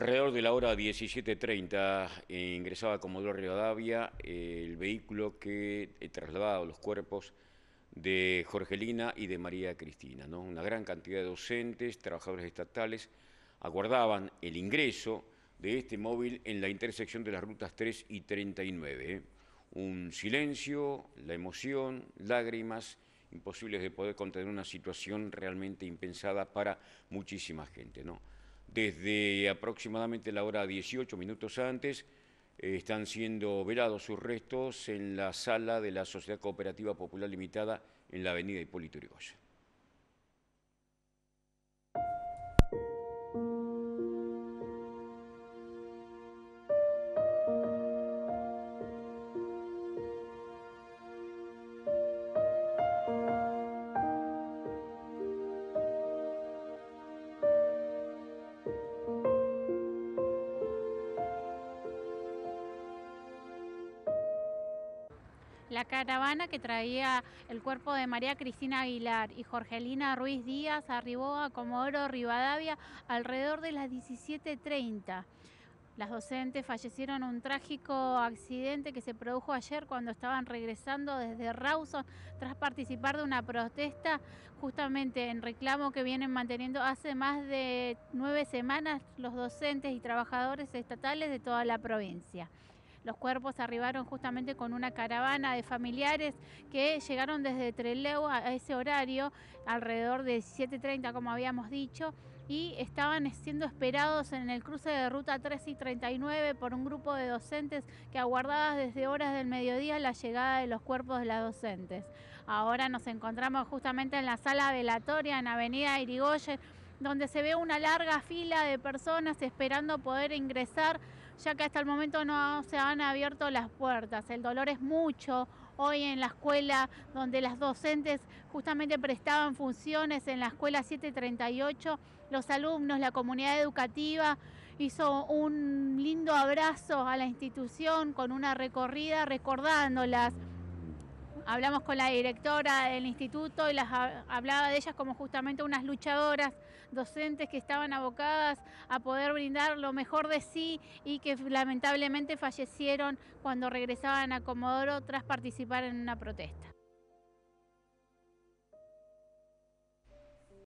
Alrededor de la hora 17.30 ingresaba Comodoro Rivadavia eh, el vehículo que eh, trasladaba los cuerpos de Jorgelina y de María Cristina. Una gran cantidad de docentes, trabajadores estatales, aguardaban el ingreso de este móvil en la intersección de las rutas 3 y 39. ¿eh? Un silencio, la emoción, lágrimas, imposibles de poder contener una situación realmente impensada para muchísima gente. Desde aproximadamente la hora 18 minutos antes eh, están siendo velados sus restos en la sala de la Sociedad Cooperativa Popular Limitada en la avenida Hipólito Yrigoyen. la caravana que traía el cuerpo de María Cristina Aguilar y Jorgelina Ruiz Díaz arribó a Comodoro Rivadavia alrededor de las 17.30. Las docentes fallecieron en un trágico accidente que se produjo ayer cuando estaban regresando desde Rawson tras participar de una protesta justamente en reclamo que vienen manteniendo hace más de nueve semanas los docentes y trabajadores estatales de toda la provincia. Los cuerpos arribaron justamente con una caravana de familiares que llegaron desde Trelew a ese horario, alrededor de 7.30 como habíamos dicho, y estaban siendo esperados en el cruce de ruta 3 y 39 por un grupo de docentes que aguardaba desde horas del mediodía la llegada de los cuerpos de las docentes. Ahora nos encontramos justamente en la sala velatoria en Avenida Irigoyen donde se ve una larga fila de personas esperando poder ingresar, ya que hasta el momento no se han abierto las puertas. El dolor es mucho hoy en la escuela, donde las docentes justamente prestaban funciones en la escuela 738, los alumnos, la comunidad educativa hizo un lindo abrazo a la institución con una recorrida recordándolas hablamos con la directora del instituto y las hablaba de ellas como justamente unas luchadoras, docentes que estaban abocadas a poder brindar lo mejor de sí y que lamentablemente fallecieron cuando regresaban a Comodoro tras participar en una protesta.